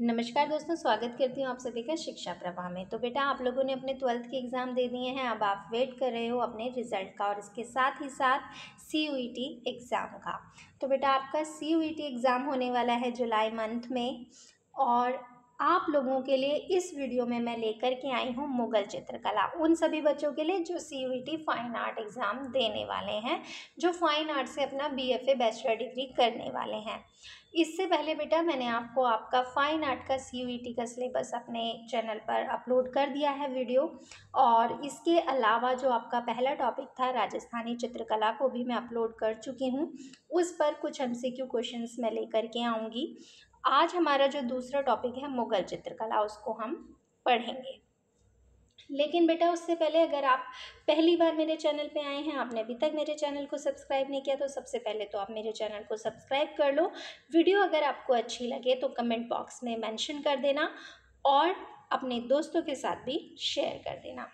नमस्कार दोस्तों स्वागत करती हूँ आप सभी का शिक्षा प्रवाह में तो बेटा आप लोगों ने अपने ट्वेल्थ के एग्ज़ाम दे दिए हैं अब आप वेट कर रहे हो अपने रिजल्ट का और इसके साथ ही साथ सी e एग्ज़ाम का तो बेटा आपका सी e एग्ज़ाम होने वाला है जुलाई मंथ में और आप लोगों के लिए इस वीडियो में मैं लेकर के आई हूँ मुगल चित्रकला उन सभी बच्चों के लिए जो सी फ़ाइन आर्ट एग्ज़ाम देने वाले हैं जो फ़ाइन आर्ट से अपना बी एफ बैचलर डिग्री करने वाले हैं इससे पहले बेटा मैंने आपको आपका फ़ाइन आर्ट का सी e का सिलेबस अपने चैनल पर अपलोड कर दिया है वीडियो और इसके अलावा जो आपका पहला टॉपिक था राजस्थानी चित्रकला को भी मैं अपलोड कर चुकी हूँ उस पर कुछ एम सी क्वेश्चन मैं लेकर के आऊँगी आज हमारा जो दूसरा टॉपिक है मुग़ल चित्रकला उसको हम पढ़ेंगे लेकिन बेटा उससे पहले अगर आप पहली बार मेरे चैनल पे आए हैं आपने अभी तक मेरे चैनल को सब्सक्राइब नहीं किया तो सबसे पहले तो आप मेरे चैनल को सब्सक्राइब कर लो वीडियो अगर आपको अच्छी लगे तो कमेंट बॉक्स में मैंशन कर देना और अपने दोस्तों के साथ भी शेयर कर देना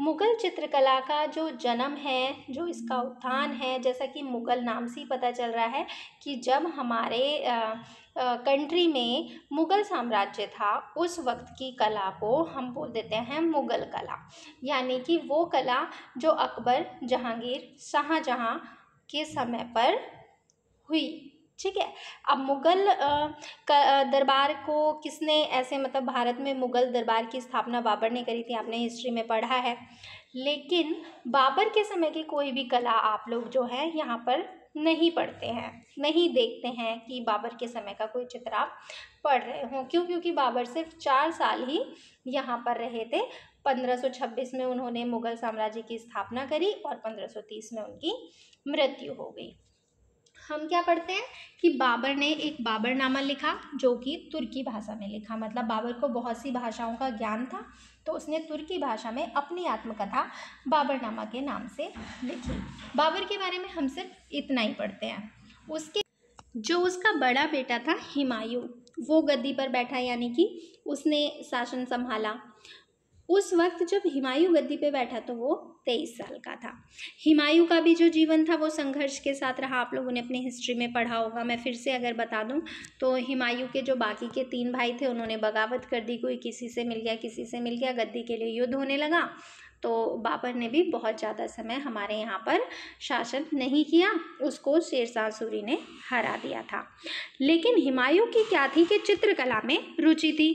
मुग़ल चित्रकला का जो जन्म है जो इसका उत्थान है जैसा कि मुग़ल नाम से ही पता चल रहा है कि जब हमारे कंट्री में मुग़ल साम्राज्य था उस वक़्त की कला को हम बोल देते हैं मुग़ल कला यानी कि वो कला जो अकबर जहांगीर शाहजहाँ के समय पर हुई ठीक है अब मुग़ल दरबार को किसने ऐसे मतलब भारत में मुग़ल दरबार की स्थापना बाबर ने करी थी आपने हिस्ट्री में पढ़ा है लेकिन बाबर के समय की कोई भी कला आप लोग जो है यहाँ पर नहीं पढ़ते हैं नहीं देखते हैं कि बाबर के समय का कोई चित्र आप पढ़ रहे हों क्यों क्योंकि बाबर सिर्फ चार साल ही यहाँ पर रहे थे 1526 में उन्होंने मुगल साम्राज्य की स्थापना करी और 1530 में उनकी मृत्यु हो गई हम क्या पढ़ते हैं कि बाबर ने एक बाबरनामा लिखा जो कि तुर्की भाषा में लिखा मतलब बाबर को बहुत सी भाषाओं का ज्ञान था तो उसने तुर्की भाषा में अपनी आत्मकथा बाबरनामा के नाम से लिखी बाबर के बारे में हम सिर्फ इतना ही पढ़ते हैं उसके जो उसका बड़ा बेटा था हिमायू वो गद्दी पर बैठा यानी कि उसने शासन संभाला उस वक्त जब हिमायू गद्दी पर बैठा तो वो तेईस साल का था हिमायू का भी जो जीवन था वो संघर्ष के साथ रहा आप लोगों ने अपनी हिस्ट्री में पढ़ा होगा मैं फिर से अगर बता दूं तो हिमायू के जो बाकी के तीन भाई थे उन्होंने बगावत कर दी कोई किसी से मिल गया किसी से मिल गया गद्दी के लिए युद्ध होने लगा तो बाबर ने भी बहुत ज़्यादा समय हमारे यहाँ पर शासन नहीं किया उसको शेरशाह सूरी ने हरा दिया था लेकिन हिमायू की क्या थी कि चित्रकला में रुचि थी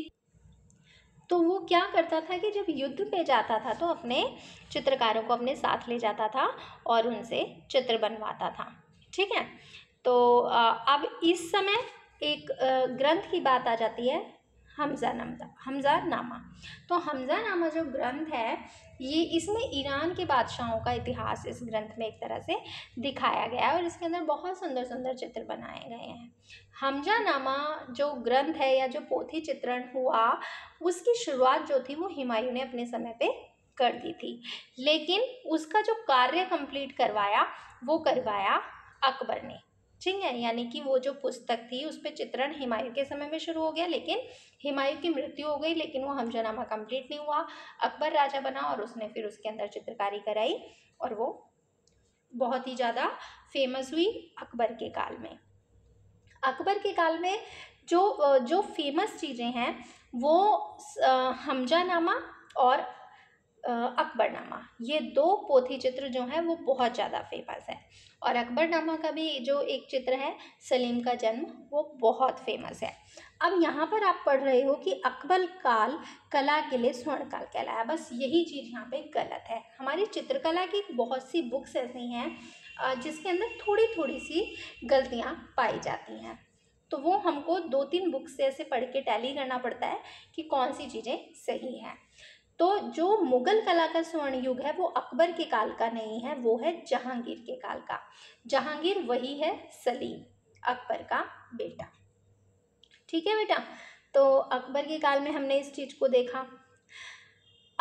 तो वो क्या करता था कि जब युद्ध पे जाता था तो अपने चित्रकारों को अपने साथ ले जाता था और उनसे चित्र बनवाता था ठीक है तो अब इस समय एक ग्रंथ की बात आ जाती है हमजा नामा हमजा नामा तो हमजा नामा जो ग्रंथ है ये इसमें ईरान के बादशाहों का इतिहास इस ग्रंथ में एक तरह से दिखाया गया है और इसके अंदर बहुत सुंदर सुंदर चित्र बनाए गए हैं हमजा नामा जो ग्रंथ है या जो पोथी चित्रण हुआ उसकी शुरुआत जो थी वो हिमायू ने अपने समय पर कर दी थी लेकिन उसका जो कार्य कंप्लीट करवाया वो करवाया अकबर ने ठीक है यानी कि वो जो पुस्तक थी उस पर चित्रण हिमायू के समय में शुरू हो गया लेकिन हिमायू की मृत्यु हो गई लेकिन वो हमजनामा कंप्लीट नहीं हुआ अकबर राजा बना और उसने फिर उसके अंदर चित्रकारी कराई और वो बहुत ही ज़्यादा फेमस हुई अकबर के काल में अकबर के काल में जो जो फेमस चीज़ें हैं वो नामा और अकबरनामा ये दो पोथी चित्र जो हैं वो बहुत ज़्यादा फेमस हैं और अकबरनामा का भी जो एक चित्र है सलीम का जन्म वो बहुत फेमस है अब यहाँ पर आप पढ़ रहे हो कि अकबर काल कला के लिए स्वर्ण काल कहलाया बस यही चीज़ यहाँ पे गलत है हमारी चित्रकला की बहुत सी बुक्स ऐसी हैं जिसके अंदर थोड़ी थोड़ी सी गलतियाँ पाई जाती हैं तो वो हमको दो तीन बुक्स से ऐसे पढ़ के टैली करना पड़ता है कि कौन सी चीज़ें सही हैं तो जो मुग़ल कला का स्वर्ण युग है वो अकबर के काल का नहीं है वो है जहांगीर के काल का जहांगीर वही है सलीम अकबर का बेटा ठीक है बेटा तो अकबर के काल में हमने इस चीज़ को देखा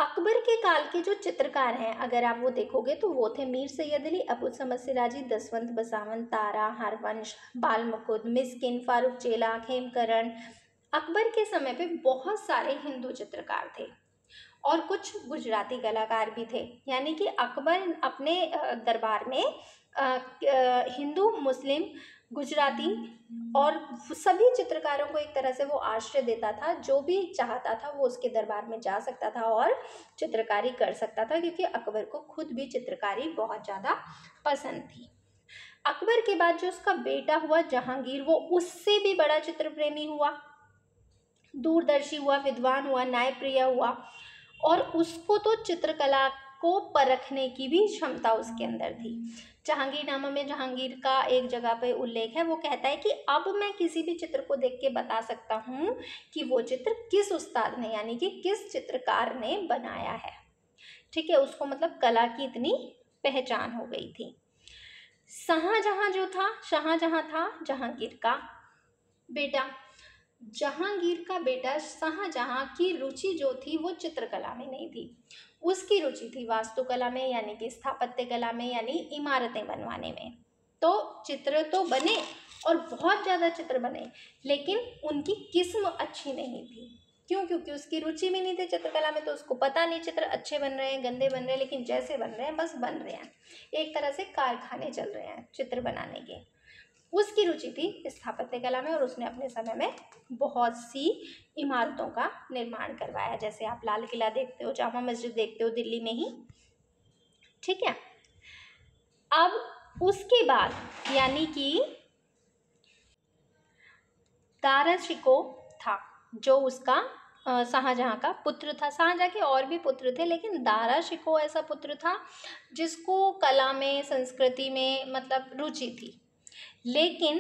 अकबर के काल के जो चित्रकार हैं अगर आप वो देखोगे तो वो थे मीर सैयद अली अबू समद सिराजी दसवंत बसावन तारा हरवंश बाल मुकुद मिसकिन फारूक चेला खेमकरण अकबर के समय पे बहुत सारे हिंदू चित्रकार थे और कुछ गुजराती कलाकार भी थे यानी कि अकबर अपने दरबार में हिंदू मुस्लिम गुजराती और सभी चित्रकारों को एक तरह से वो आश्रय देता था जो भी चाहता था वो उसके दरबार में जा सकता था और चित्रकारी कर सकता था क्योंकि अकबर को खुद भी चित्रकारी बहुत ज़्यादा पसंद थी अकबर के बाद जो उसका बेटा हुआ जहांगीर वो उससे भी बड़ा चित्र प्रेमी हुआ दूरदर्शी हुआ विद्वान हुआ न्यायप्रिय हुआ और उसको तो चित्रकला को परखने की भी क्षमता उसके अंदर थी जहांगीरनामा में जहांगीर का एक जगह पे उल्लेख है वो कहता है कि अब मैं किसी भी चित्र को देख के बता सकता हूँ कि वो चित्र किस उस्ताद ने यानी कि किस चित्रकार ने बनाया है ठीक है उसको मतलब कला की इतनी पहचान हो गई थी शाहजहाँ जो था शाहजहाँ था जहांगीर का बेटा जहांगीर का बेटा शाहजहाँ की रुचि जो थी वो चित्रकला में नहीं थी उसकी रुचि थी वास्तुकला में यानी कि स्थापत्य कला में यानी इमारतें बनवाने में तो चित्र तो बने और बहुत ज़्यादा चित्र बने लेकिन उनकी किस्म अच्छी नहीं थी क्यों क्योंकि उसकी रुचि भी नहीं थी चित्रकला में तो उसको पता नहीं चित्र अच्छे बन रहे हैं गंदे बन रहे हैं लेकिन जैसे बन रहे हैं बस बन रहे हैं एक तरह से कारखाने चल रहे हैं चित्र बनाने के उसकी रुचि थी स्थापत्य कला में और उसने अपने समय में बहुत सी इमारतों का निर्माण करवाया जैसे आप लाल किला देखते हो जामा मस्जिद देखते हो दिल्ली में ही ठीक है अब उसके बाद यानी कि दारा शिको था जो उसका शाहजहाँ का पुत्र था शाहजहाँ के और भी पुत्र थे लेकिन दारा शिको ऐसा पुत्र था जिसको कला में संस्कृति में मतलब रुचि थी लेकिन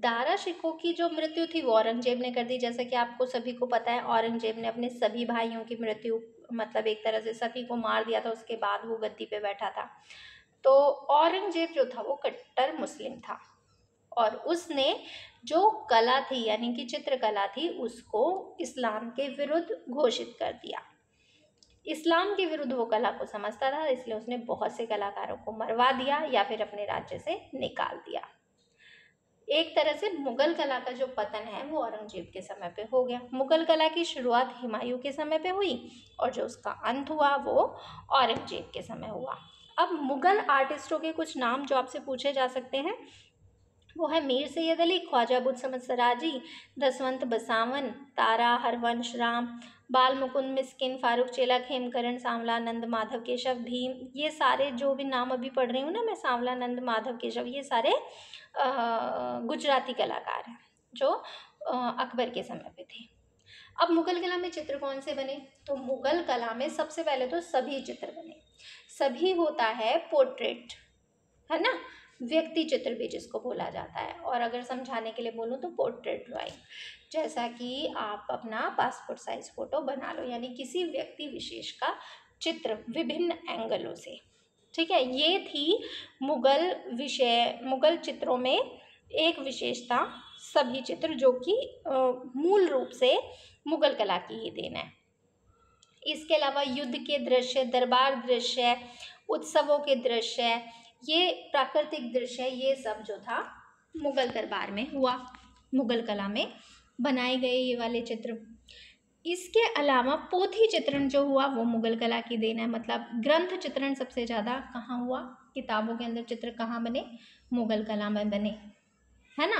दारा शिको की जो मृत्यु थी वो औरंगजेब ने कर दी जैसा कि आपको सभी को पता है औरंगजेब ने अपने सभी भाइयों की मृत्यु मतलब एक तरह से सभी को मार दिया था उसके बाद वो गद्दी पे बैठा था तो औरंगजेब जो था वो कट्टर मुस्लिम था और उसने जो कला थी यानी कि चित्रकला थी उसको इस्लाम के विरुद्ध घोषित कर दिया इस्लाम के विरुद्ध वो कला को समझता था इसलिए उसने बहुत से कलाकारों को मरवा दिया या फिर अपने राज्य से निकाल दिया एक तरह से मुगल कला का जो पतन है वो औरंगजेब के समय पे हो गया मुगल कला की शुरुआत हुमायूं के समय पे हुई और जो उसका अंत हुआ वो औरंगजेब के समय हुआ अब मुगल आर्टिस्टों के कुछ नाम जो आपसे पूछे जा सकते हैं वो है मीर सैद अली ख्वाजा बुद्ध समद सराजी दसवंत बसावन तारा हरवंश राम बाल मुकुंद मिस्किन फारूक चेला खेमकरण सांवला नंद माधव केशव भीम ये सारे जो भी नाम अभी पढ़ रही हूँ ना मैं सांवला नंद माधव केशव ये सारे गुजराती कलाकार हैं जो अकबर के समय पे थे अब मुगल कला में चित्र कौन से बने तो मुगल कला में सबसे पहले तो सभी चित्र बने सभी होता है पोर्ट्रेट है ना व्यक्ति चित्र भी जिसको बोला जाता है और अगर समझाने के लिए बोलूँ तो पोर्ट्रेट ड्राइंग जैसा कि आप अपना पासपोर्ट साइज फ़ोटो बना लो यानी किसी व्यक्ति विशेष का चित्र विभिन्न एंगलों से ठीक है ये थी मुगल विषय मुगल चित्रों में एक विशेषता सभी चित्र जो कि मूल रूप से मुगल कला की ही देन है इसके अलावा युद्ध के दृश्य दरबार दृश्य उत्सवों के दृश्य ये प्राकृतिक दृश्य ये सब जो था मुग़ल दरबार में हुआ मुग़ल कला में बनाए गए ये वाले चित्र इसके अलावा पोथी चित्रण जो हुआ वो मुग़ल कला की देन है मतलब ग्रंथ चित्रण सबसे ज़्यादा कहाँ हुआ किताबों के अंदर चित्र कहाँ बने मुग़ल कला में बने है ना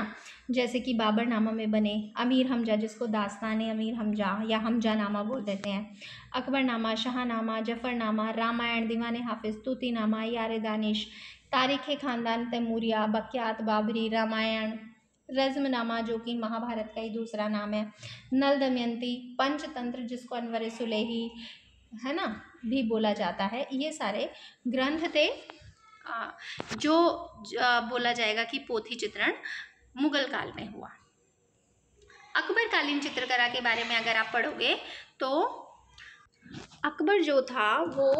जैसे कि बाबर नामा में बने अमीर हमजा जिसको दास्तान अमीर हमजा या हमजा नामा बोल देते हैं अकबर नामा शाहनामा जफ़रनामा रामायण दीवान हाफिज नामा यार दानिश तारीख़ ख़ानदान तैमूरिया बक्यात बाबरी रामायण रज़मनामा जो कि महाभारत का ही दूसरा नाम है नल दमयंती पंचतंत्र जिसको अनवर सुलेही है ना भी बोला जाता है ये सारे ग्रंथ थे हाँ, जो बोला जाएगा कि पोथी चित्रण मुगल काल में हुआ अकबर कालीन चित्रकला के बारे में अगर आप पढ़ोगे तो अकबर जो था वो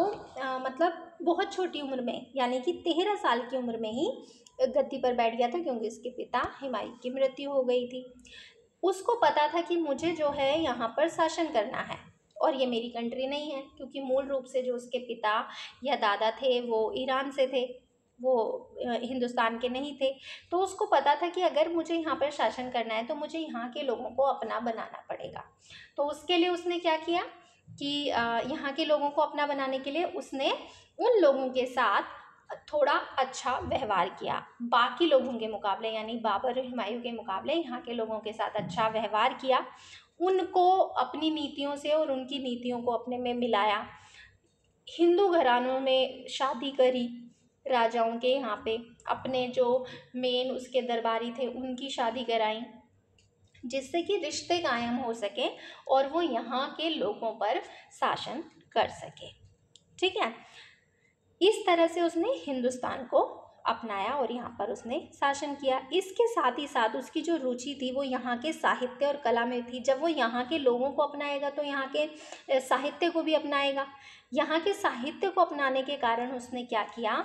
आ, मतलब बहुत छोटी उम्र में यानी कि तेरह साल की उम्र में ही गद्दी पर बैठ गया था क्योंकि उसके पिता हिमायू की मृत्यु हो गई थी उसको पता था कि मुझे जो है यहाँ पर शासन करना है और ये मेरी कंट्री नहीं है क्योंकि मूल रूप से जो उसके पिता या दादा थे वो ईरान से थे वो हिंदुस्तान के नहीं थे तो उसको पता था कि अगर मुझे यहाँ पर शासन करना है तो मुझे यहाँ के लोगों को अपना बनाना पड़ेगा तो उसके लिए उसने क्या किया कि यहाँ के लोगों को अपना बनाने के लिए उसने उन लोगों के साथ थोड़ा अच्छा व्यवहार किया बाकी लोगों के मुकाबले यानी बाबर और के मुकाबले यहाँ के लोगों के साथ अच्छा व्यवहार किया उनको अपनी नीतियों से और उनकी नीतियों को अपने में मिलाया हिंदू घरानों में शादी करी राजाओं के यहाँ पे अपने जो मेन उसके दरबारी थे उनकी शादी कराई जिससे कि रिश्ते कायम हो सकें और वो यहाँ के लोगों पर शासन कर सके ठीक है इस तरह से उसने हिंदुस्तान को अपनाया और यहाँ पर उसने शासन किया इसके साथ ही साथ उसकी जो रुचि थी वो यहाँ के साहित्य और कला में थी जब वो यहाँ के लोगों को अपनाएगा तो यहाँ के साहित्य को भी अपनाएगा यहाँ के साहित्य को अपनाने के कारण उसने क्या किया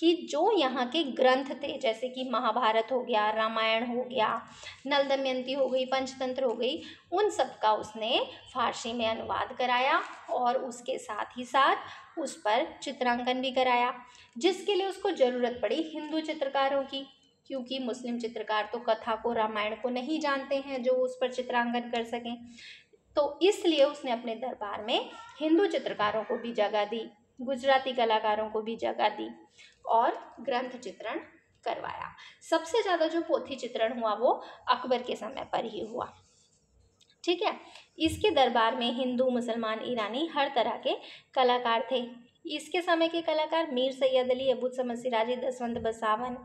कि जो यहाँ के ग्रंथ थे जैसे कि महाभारत हो गया रामायण हो गया नल दमयंती हो गई पंचतंत्र हो गई उन सब का उसने फारसी में अनुवाद कराया और उसके साथ ही साथ उस पर चित्रांकन भी कराया जिसके लिए उसको ज़रूरत पड़ी हिंदू चित्रकारों की क्योंकि मुस्लिम चित्रकार तो कथा को रामायण को नहीं जानते हैं जो उस पर चित्रांकन कर सकें तो इसलिए उसने अपने दरबार में हिंदू चित्रकारों को भी जगह दी गुजराती कलाकारों को भी जगह दी और ग्रंथ चित्रण करवाया सबसे ज़्यादा जो पोथी चित्रण हुआ वो अकबर के समय पर ही हुआ ठीक है इसके दरबार में हिंदू मुसलमान ईरानी हर तरह के कलाकार थे इसके समय के कलाकार मीर सैयद अली अबू समद सिराजी दसवंत बसावन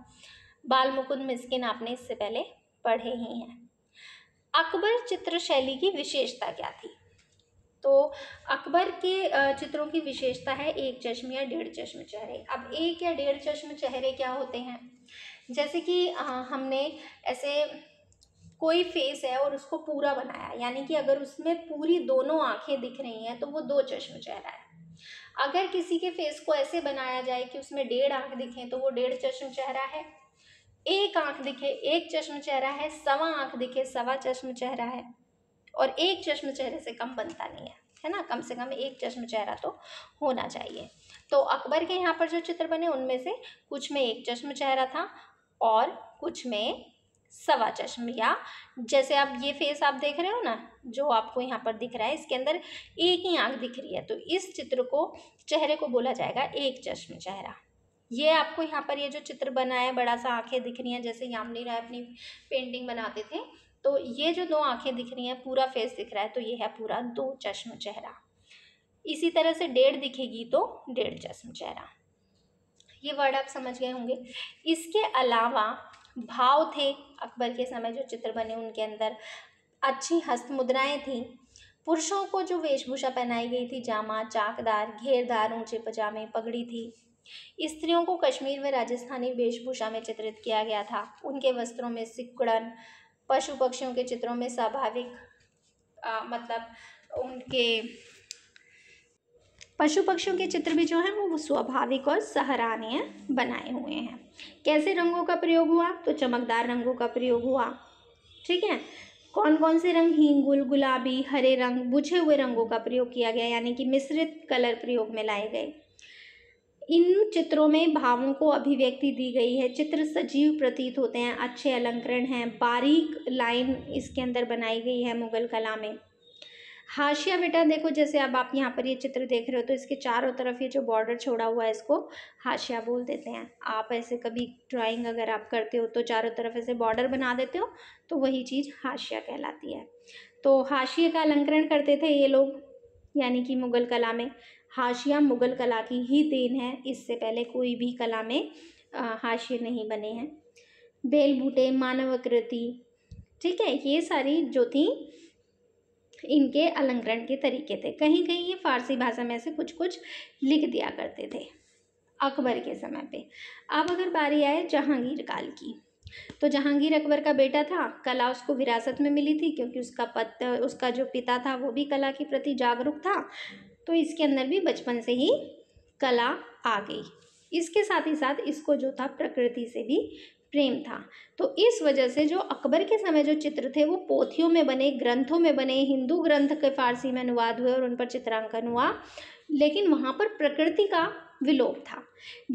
बाल मुकुंद मिस्किन आपने इससे पहले पढ़े ही हैं अकबर चित्र शैली की विशेषता क्या थी तो अकबर के चित्रों की विशेषता है एक चश्म या डेढ़ चश्म चेहरे अब एक या डेढ़ चश्म चेहरे क्या होते हैं जैसे कि हमने ऐसे कोई फेस है और उसको पूरा बनाया यानी कि अगर उसमें पूरी दोनों आंखें दिख रही हैं तो वो दो चश्म चेहरा है अगर किसी के फेस को ऐसे बनाया जाए कि उसमें डेढ़ आंख दिखें तो वो डेढ़ चश्म चेहरा है एक आंख दिखे एक चश्म चेहरा है सवा आंख दिखे सवा चश्म चेहरा है और एक चश्म चेहरे से कम बनता नहीं है है ना कम से कम एक चश्म चेहरा तो होना चाहिए तो अकबर के यहाँ पर जो चित्र बने उनमें से कुछ में एक चश्म चेहरा था और कुछ में सवा चश्म या जैसे आप ये फेस आप देख रहे हो ना जो आपको यहाँ पर दिख रहा है इसके अंदर एक ही आंख दिख रही है तो इस चित्र को चेहरे को बोला जाएगा एक चश्म चेहरा ये आपको यहाँ पर ये जो चित्र बना है बड़ा सा आंखें दिख रही हैं जैसे यामनी राय अपनी पेंटिंग बनाते थे तो ये जो दो आँखें दिख रही हैं पूरा फेस दिख रहा है तो ये है पूरा दो चश्म चेहरा इसी तरह से डेढ़ दिखेगी तो डेढ़ चश्म चेहरा ये वर्ड आप समझ गए होंगे इसके अलावा भाव थे अकबर के समय जो चित्र बने उनके अंदर अच्छी हस्त मुद्राएँ थीं पुरुषों को जो वेशभूषा पहनाई गई थी जामा चाकदार घेरदार ऊंचे पजामे पगड़ी थी स्त्रियों को कश्मीर व राजस्थानी वेशभूषा में चित्रित किया गया था उनके वस्त्रों में सिकुड़न पशु पक्षियों के चित्रों में स्वाभाविक मतलब उनके पशु पक्षियों के चित्र भी जो हैं वो स्वाभाविक और सराहनीय बनाए हुए हैं कैसे रंगों का प्रयोग हुआ तो चमकदार रंगों का प्रयोग हुआ ठीक है कौन कौन से रंग हींगुल गुलाबी हरे रंग बुझे हुए रंगों का प्रयोग किया गया यानी कि मिश्रित कलर प्रयोग में लाए गए इन चित्रों में भावों को अभिव्यक्ति दी गई है चित्र सजीव प्रतीत होते हैं अच्छे अलंकरण हैं बारीक लाइन इसके अंदर बनाई गई है मुगल कला में हाशिया बेटा देखो जैसे अब आप यहाँ पर ये चित्र देख रहे हो तो इसके चारों तरफ ये जो बॉर्डर छोड़ा हुआ है इसको हाशिया बोल देते हैं आप ऐसे कभी ड्राइंग अगर आप करते हो तो चारों तरफ ऐसे बॉर्डर बना देते हो तो वही चीज़ हाशिया कहलाती है तो हाशिए का अलंकरण करते थे ये लोग यानी कि मुगल कला में हाशिया मुग़ल कला की ही देन है इससे पहले कोई भी कला में हाशिए नहीं बने हैं बेल बूटे मानव आकृति ठीक है ये सारी जो थी इनके अलंकरण के तरीके थे कहीं कहीं ये फारसी भाषा में से कुछ कुछ लिख दिया करते थे अकबर के समय पे अब अगर बारी आए जहांगीर काल की तो जहांगीर अकबर का बेटा था कला उसको विरासत में मिली थी क्योंकि उसका पत उसका जो पिता था वो भी कला के प्रति जागरूक था तो इसके अंदर भी बचपन से ही कला आ गई इसके साथ ही साथ इसको जो था प्रकृति से भी प्रेम था तो इस वजह से जो अकबर के समय जो चित्र थे वो पोथियों में बने ग्रंथों में बने हिंदू ग्रंथ के फारसी में अनुवाद हुए और उन पर चित्रांकन हुआ लेकिन वहाँ पर प्रकृति का विलोप था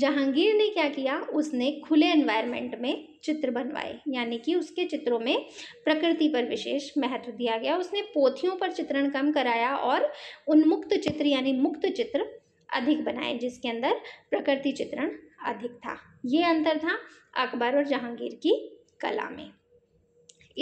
जहांगीर ने क्या किया उसने खुले एनवायरनमेंट में चित्र बनवाए यानी कि उसके चित्रों में प्रकृति पर विशेष महत्व दिया गया उसने पोथियों पर चित्रण कम कराया और उन्मुक्त चित्र यानी मुक्त चित्र अधिक बनाए जिसके अंदर प्रकृति चित्रण अधिक था ये अंतर था अकबर और जहांगीर की कला में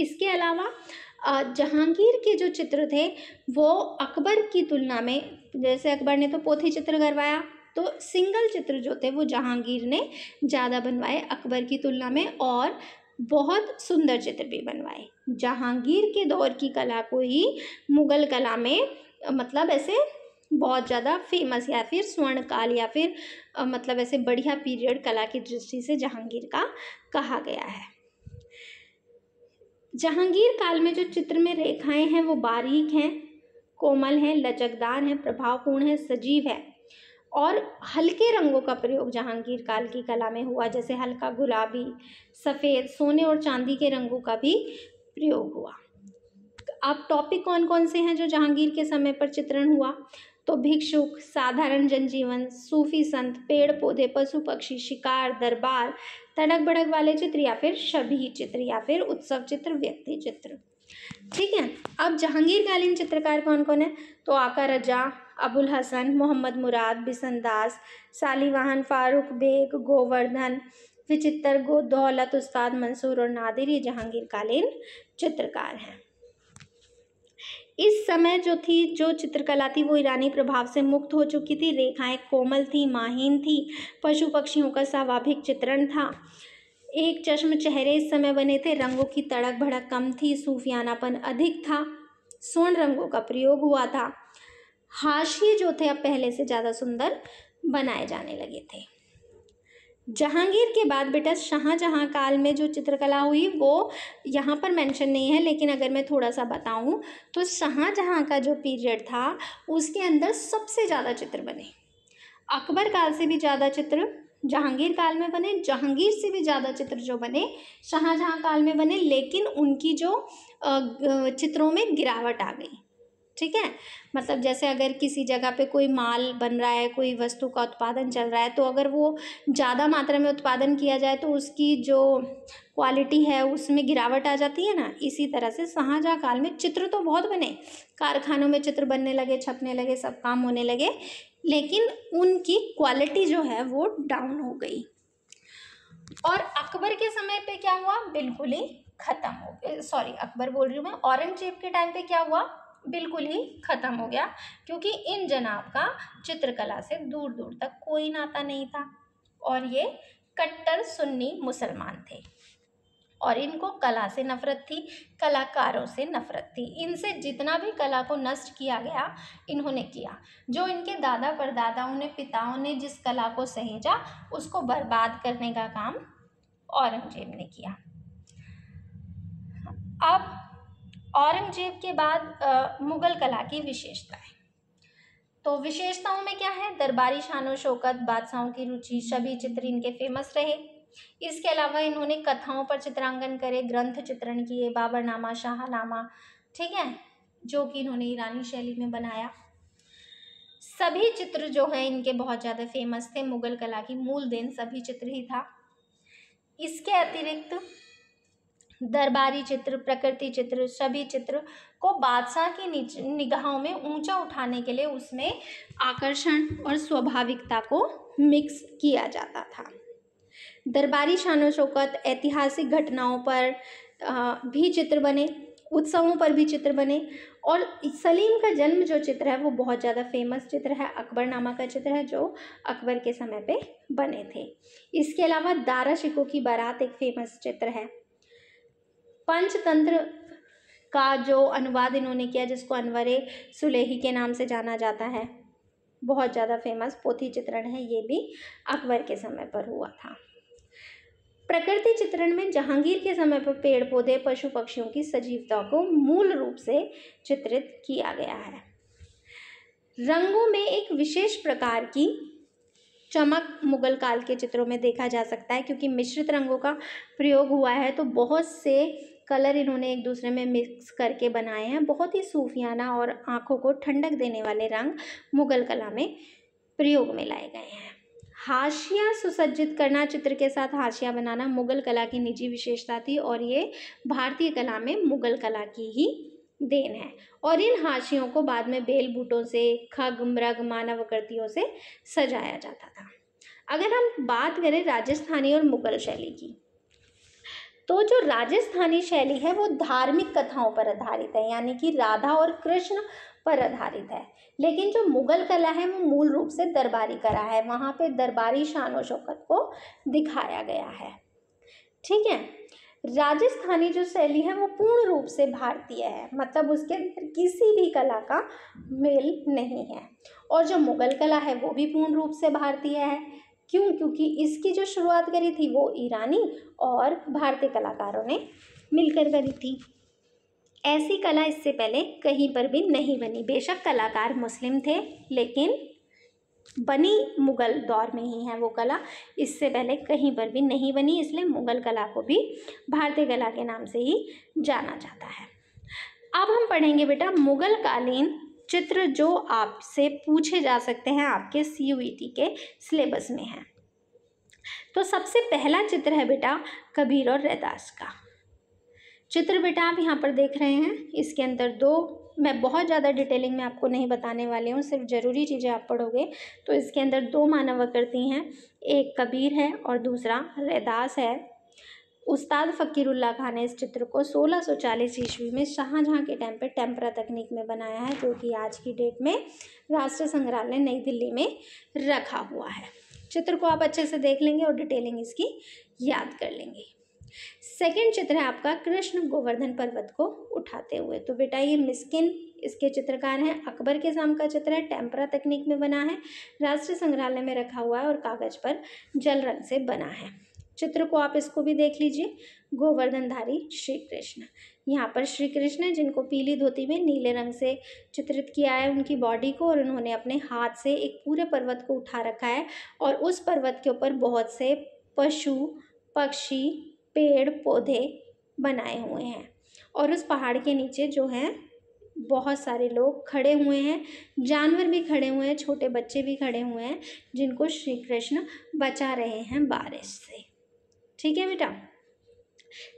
इसके अलावा जहांगीर के जो चित्र थे वो अकबर की तुलना में जैसे अकबर ने तो पोथी चित्र करवाया तो सिंगल चित्र जो थे वो जहांगीर ने ज़्यादा बनवाए अकबर की तुलना में और बहुत सुंदर चित्र भी बनवाए जहांगीर के दौर की कला को ही मुग़ल कला में मतलब ऐसे बहुत ज़्यादा फेमस या फिर स्वर्णकाल या फिर मतलब ऐसे बढ़िया पीरियड कला की दृष्टि से जहांगीर का कहा गया है जहांगीर काल में जो चित्र में रेखाएं हैं वो बारीक हैं कोमल हैं लचकदार हैं प्रभावपूर्ण हैं सजीव हैं और हल्के रंगों का प्रयोग जहांगीर काल की कला में हुआ जैसे हल्का गुलाबी सफ़ेद सोने और चांदी के रंगों का भी प्रयोग हुआ अब टॉपिक कौन कौन से हैं जो जहांगीर के समय पर चित्रण हुआ तो भिक्षुक साधारण जनजीवन सूफी संत पेड़ पौधे पशु पक्षी शिकार दरबार तड़क भड़क वाले चित्र या फिर सभी चित्र या फिर उत्सव चित्र व्यक्ति चित्र ठीक है अब जहांगीरकालीन चित्रकार कौन कौन है तो आका रजा अबुल हसन मोहम्मद मुराद बिसनदास सालीवाहन फारूक बेग गोवर्धन विचित्र गो दौलत उस्ताद मंसूर और नादिर ये जहांगीरकालीन चित्रकार हैं इस समय जो थी जो चित्रकला थी वो ईरानी प्रभाव से मुक्त हो चुकी थी रेखाएं कोमल थी माहीन थी पशु पक्षियों का स्वाभाविक चित्रण था एक चश्म चेहरे इस समय बने थे रंगों की तड़क भड़क कम थी सूफियानापन अधिक था स्वर्ण रंगों का प्रयोग हुआ था हाशिए जो थे अब पहले से ज़्यादा सुंदर बनाए जाने लगे थे जहांगीर के बाद बेटा शाहजहाँ काल में जो चित्रकला हुई वो यहाँ पर मेंशन नहीं है लेकिन अगर मैं थोड़ा सा बताऊँ तो शाहजहाँ का जो पीरियड था उसके अंदर सबसे ज़्यादा चित्र बने अकबर काल से भी ज़्यादा चित्र जहांगीर काल में बने जहांगीर से भी ज़्यादा चित्र जो बने शाहजहाँ काल में बने लेकिन उनकी जो चित्रों में गिरावट आ गई ठीक है मतलब जैसे अगर किसी जगह पे कोई माल बन रहा है कोई वस्तु का उत्पादन चल रहा है तो अगर वो ज़्यादा मात्रा में उत्पादन किया जाए तो उसकी जो क्वालिटी है उसमें गिरावट आ जाती है ना इसी तरह से शाहजहाँ काल में चित्र तो बहुत बने कारखानों में चित्र बनने लगे छपने लगे सब काम होने लगे लेकिन उनकी क्वालिटी जो है वो डाउन हो गई और अकबर के समय पर क्या हुआ बिल्कुल ही ख़त्म हो गए सॉरी अकबर बोल रही हूँ मैं औरंगजेब के टाइम पे क्या हुआ बिल्कुल ही ख़त्म हो गया क्योंकि इन जनाब का चित्रकला से दूर दूर तक कोई नाता नहीं था और ये कट्टर सुन्नी मुसलमान थे और इनको कला से नफ़रत थी कलाकारों से नफ़रत थी इनसे जितना भी कला को नष्ट किया गया इन्होंने किया जो इनके दादा परदादाओं ने पिताओं ने जिस कला को सहेजा उसको बर्बाद करने का काम औरंगजेब ने किया अब औरंगजेब के बाद मुग़ल कला की विशेषताएं तो विशेषताओं में क्या है दरबारी शानो शौकत बादशाहों की रुचि सभी चित्र इनके फेमस रहे इसके अलावा इन्होंने कथाओं पर चित्रांकन करे ग्रंथ चित्रण किए बाबरनामा शाहनामा ठीक है जो कि इन्होंने ईरानी शैली में बनाया सभी चित्र जो है इनके बहुत ज़्यादा फेमस थे मुगल कला की मूल देन सभी चित्र ही था इसके अतिरिक्त दरबारी चित्र प्रकृति चित्र सभी चित्र को बादशाह की निगाहों में ऊंचा उठाने के लिए उसमें आकर्षण और स्वाभाविकता को मिक्स किया जाता था दरबारी शान शौकत ऐतिहासिक घटनाओं पर भी चित्र बने उत्सवों पर भी चित्र बने और सलीम का जन्म जो चित्र है वो बहुत ज़्यादा फेमस चित्र है अकबर नामा का चित्र है जो अकबर के समय पे बने थे इसके अलावा दारा शिको की बारात एक फेमस चित्र है पंचतंत्र का जो अनुवाद इन्होंने किया जिसको अनवर सुलेही के नाम से जाना जाता है बहुत ज़्यादा फेमस पोथी चित्रण है ये भी अकबर के समय पर हुआ था प्रकृति चित्रण में जहांगीर के समय पर पेड़ पौधे पशु पक्षियों की सजीवता को मूल रूप से चित्रित किया गया है रंगों में एक विशेष प्रकार की चमक मुगल काल के चित्रों में देखा जा सकता है क्योंकि मिश्रित रंगों का प्रयोग हुआ है तो बहुत से कलर इन्होंने एक दूसरे में मिक्स करके बनाए हैं बहुत ही सूफियाना और आँखों को ठंडक देने वाले रंग मुग़ल कला में प्रयोग में लाए गए हैं हाशिया सुसज्जित करना चित्र के साथ हाशिया बनाना मुग़ल कला की निजी विशेषता थी और ये भारतीय कला में मुग़ल कला की ही देन है और इन हाशियों को बाद में बेल बूटों से खग मृग मानव आकृतियों से सजाया जाता था अगर हम बात करें राजस्थानी और मुग़ल शैली की तो जो राजस्थानी शैली है वो धार्मिक कथाओं पर आधारित है यानी कि राधा और कृष्ण पर आधारित है लेकिन जो मुगल कला है वो मूल रूप से दरबारी कला है वहाँ पे दरबारी शान व शौकत को दिखाया गया है ठीक है राजस्थानी जो शैली है वो पूर्ण रूप से भारतीय है मतलब उसके अंदर किसी भी कला का मेल नहीं है और जो मुगल कला है वो भी पूर्ण रूप से भारतीय है क्यों क्योंकि इसकी जो शुरुआत करी थी वो ईरानी और भारतीय कलाकारों ने मिलकर करी थी ऐसी कला इससे पहले कहीं पर भी नहीं बनी बेशक कलाकार मुस्लिम थे लेकिन बनी मुग़ल दौर में ही है वो कला इससे पहले कहीं पर भी नहीं बनी इसलिए मुग़ल कला को भी भारतीय कला के नाम से ही जाना जाता है अब हम पढ़ेंगे बेटा मुग़ल कालीन चित्र जो आपसे पूछे जा सकते हैं आपके सी e के सिलेबस में हैं तो सबसे पहला चित्र है बेटा कबीर और रैदास का चित्र बेटा आप यहाँ पर देख रहे हैं इसके अंदर दो मैं बहुत ज़्यादा डिटेलिंग में आपको नहीं बताने वाली हूँ सिर्फ ज़रूरी चीज़ें आप पढ़ोगे तो इसके अंदर दो मानव करती हैं एक कबीर है और दूसरा रैदास है उस्ताद फ़कीरुल्लाह खान ने इस चित्र को 1640 ईस्वी में शाहजहाँ के टाइम पर टेम्परा तकनीक में बनाया है जो कि आज की डेट में राष्ट्रीय संग्रहालय नई दिल्ली में रखा हुआ है चित्र को आप अच्छे से देख लेंगे और डिटेलिंग इसकी याद कर लेंगे सेकेंड चित्र है आपका कृष्ण गोवर्धन पर्वत को उठाते हुए तो बेटा ये मिस्किन इसके चित्रकार हैं अकबर के साम का चित्र है टेम्परा तकनीक में बना है राष्ट्रीय संग्रहालय में रखा हुआ है और कागज़ पर जल रंग से बना है चित्र को आप इसको भी देख लीजिए गोवर्धनधारी श्री कृष्ण यहाँ पर श्री कृष्ण जिनको पीली धोती में नीले रंग से चित्रित किया है उनकी बॉडी को और उन्होंने अपने हाथ से एक पूरे पर्वत को उठा रखा है और उस पर्वत के ऊपर बहुत से पशु पक्षी पेड़ पौधे बनाए हुए हैं और उस पहाड़ के नीचे जो है बहुत सारे लोग खड़े हुए हैं जानवर भी खड़े हुए हैं छोटे बच्चे भी खड़े हुए हैं जिनको श्री कृष्ण बचा रहे हैं बारिश से ठीक है बेटा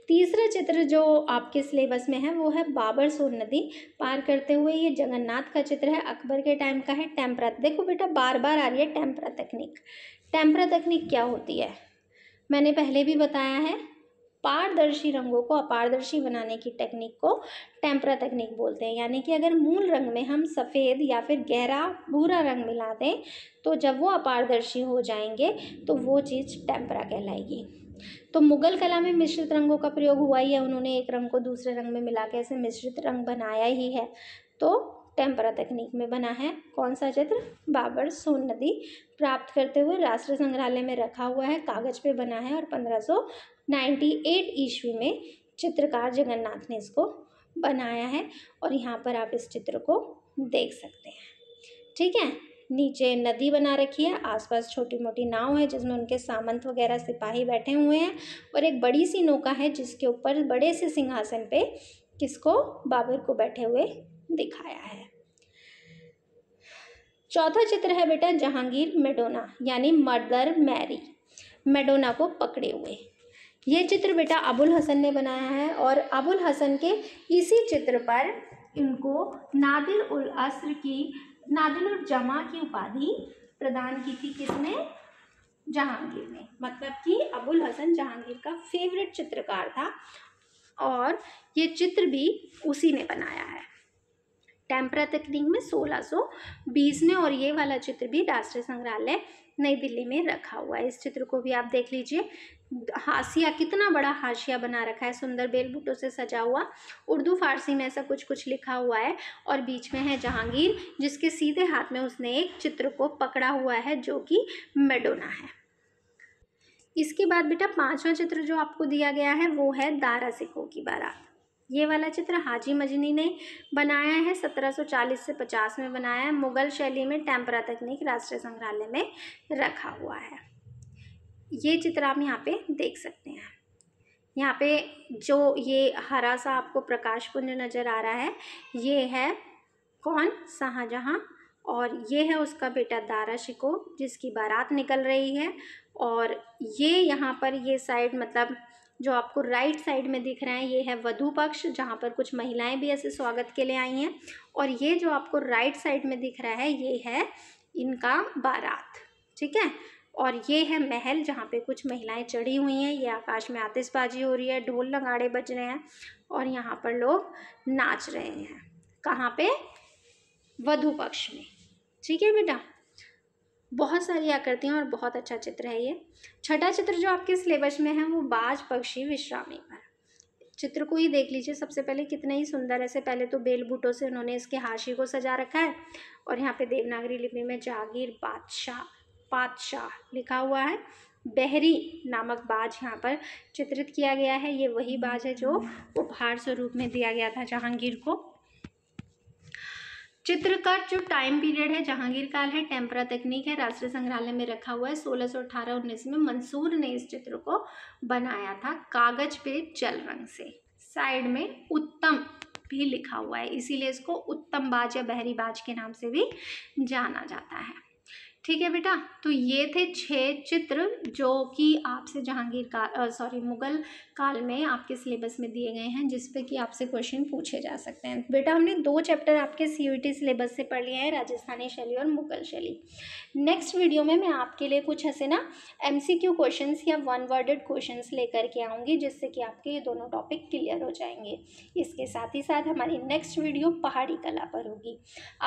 तीसरा चित्र जो आपके सिलेबस में है वो है बाबर सोन नदी पार करते हुए ये जगन्नाथ का चित्र है अकबर के टाइम का है टेम्परा देखो बेटा बार बार आ रही है टेम्परा तकनीक टेम्परा तकनीक क्या होती है मैंने पहले भी बताया है पारदर्शी रंगों को अपारदर्शी बनाने की टेक्निक को टेम्परा तकनीक बोलते हैं यानी कि अगर मूल रंग में हम सफ़ेद या फिर गहरा भूरा रंग मिला दें तो जब वो अपारदर्शी हो जाएंगे तो वो चीज़ टेम्परा कहलाएगी तो मुग़ल कला में मिश्रित रंगों का प्रयोग हुआ ही है उन्होंने एक रंग को दूसरे रंग में मिला के ऐसे मिश्रित रंग बनाया ही है तो टेम्परा तकनीक में बना है कौन सा चित्र बाबर सोन नदी प्राप्त करते हुए राष्ट्रीय संग्रहालय में रखा हुआ है कागज़ पे बना है और 1598 ईस्वी में चित्रकार जगन्नाथ ने इसको बनाया है और यहाँ पर आप इस चित्र को देख सकते हैं ठीक है नीचे नदी बना रखी है आसपास छोटी मोटी नाव है जिसमें उनके सामंत वगैरह सिपाही बैठे हुए हैं और एक बड़ी सी नौका है जिसके ऊपर बड़े से सिंहासन पे किसको बाबर को बैठे हुए दिखाया है चौथा चित्र है बेटा जहांगीर मेडोना यानी मर्दर मैरी मेडोना को पकड़े हुए ये चित्र बेटा अबुल हसन ने बनाया है और अबुल हसन के इसी चित्र पर इनको नादिर उल असर की नादिल जमा की उपाधि प्रदान की थी किसने जहांगीर ने मतलब कि अबुल हसन जहांगीर का फेवरेट चित्रकार था और ये चित्र भी उसी ने बनाया है टेम्परा तकनीक में 1620 में और ये वाला चित्र भी राष्ट्रीय संग्रहालय नई दिल्ली में रखा हुआ है इस चित्र को भी आप देख लीजिए हाशिया कितना बड़ा हाशिया बना रखा है सुंदर बेल बूटों से सजा हुआ उर्दू फारसी में ऐसा कुछ कुछ लिखा हुआ है और बीच में है जहांगीर जिसके सीधे हाथ में उसने एक चित्र को पकड़ा हुआ है जो कि मेडोना है इसके बाद बेटा पांचवा चित्र जो आपको दिया गया है वो है दारा सिखों की बारात ये वाला चित्र हाजी मजनी ने बनाया है 1740 से 50 में बनाया है मुगल शैली में टेम्परा तकनीक राष्ट्रीय संग्रहालय में रखा हुआ है ये चित्र आप यहाँ पे देख सकते हैं यहाँ पे जो ये हरा सा आपको प्रकाश पुंज नज़र आ रहा है ये है कौन शाहजहाँ और ये है उसका बेटा दारा शिको जिसकी बारात निकल रही है और ये यहाँ पर ये साइड मतलब जो आपको राइट साइड में दिख रहे हैं ये है वधु पक्ष जहाँ पर कुछ महिलाएं भी ऐसे स्वागत के लिए आई हैं और ये जो आपको राइट साइड में दिख रहा है ये है इनका बारात ठीक है और ये है महल जहाँ पे कुछ महिलाएं चढ़ी हुई हैं ये आकाश में आतिशबाजी हो रही है ढोल लगाड़े बज रहे हैं और यहाँ पर लोग नाच रहे हैं कहाँ पे वधु पक्ष में ठीक है बेटा बहुत सारी आकृतियाँ और बहुत अच्छा चित्र है ये छठा चित्र जो आपके सिलेबस में है वो बाज पक्षी विश्रामी पर चित्र को ही देख लीजिए सबसे पहले कितने ही सुंदर ऐसे पहले तो बेल बूटों से उन्होंने इसके हाशी को सजा रखा है और यहाँ पे देवनागरी लिपि में जागीर बादशाह पातशाह लिखा हुआ है बहरी नामक बाज यहाँ पर चित्रित किया गया है ये वही बाज है जो उपहार स्वरूप में दिया गया था जहांगीर को चित्र का जो टाइम पीरियड है जहांगीर काल है टेम्परा तकनीक है राष्ट्रीय संग्रहालय में रखा हुआ है सोलह सौ अठारह उन्नीस में मंसूर ने इस चित्र को बनाया था कागज पे जल रंग से साइड में उत्तम भी लिखा हुआ है इसीलिए इसको उत्तम बाज या बहरी बाज के नाम से भी जाना जाता है ठीक है बेटा तो ये थे छः चित्र जो कि आपसे जहांगीर काल सॉरी मुगल काल में आपके सिलेबस में दिए गए हैं जिस पे कि आपसे क्वेश्चन पूछे जा सकते हैं बेटा हमने दो चैप्टर आपके सी सिलेबस से पढ़ लिए हैं राजस्थानी शैली और मुगल शैली नेक्स्ट वीडियो में मैं आपके लिए कुछ ऐसे ना एम सी क्यू क्वेश्चन या वन वर्डेड क्वेश्चन लेकर के आऊँगी जिससे कि आपके ये दोनों टॉपिक क्लियर हो जाएंगे इसके साथ ही साथ हमारी नेक्स्ट वीडियो पहाड़ी कला पर होगी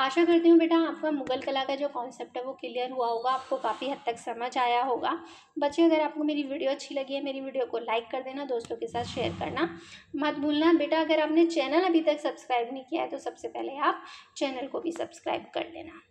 आशा करती हूँ बेटा आपका मुगल कला का जो कॉन्सेप्ट है वो क्लियर क्लियर हुआ होगा आपको काफ़ी हद तक समझ आया होगा बच्चे अगर आपको मेरी वीडियो अच्छी लगी है मेरी वीडियो को लाइक कर देना दोस्तों के साथ शेयर करना मत भूलना बेटा अगर आपने चैनल अभी तक सब्सक्राइब नहीं किया है तो सबसे पहले आप चैनल को भी सब्सक्राइब कर लेना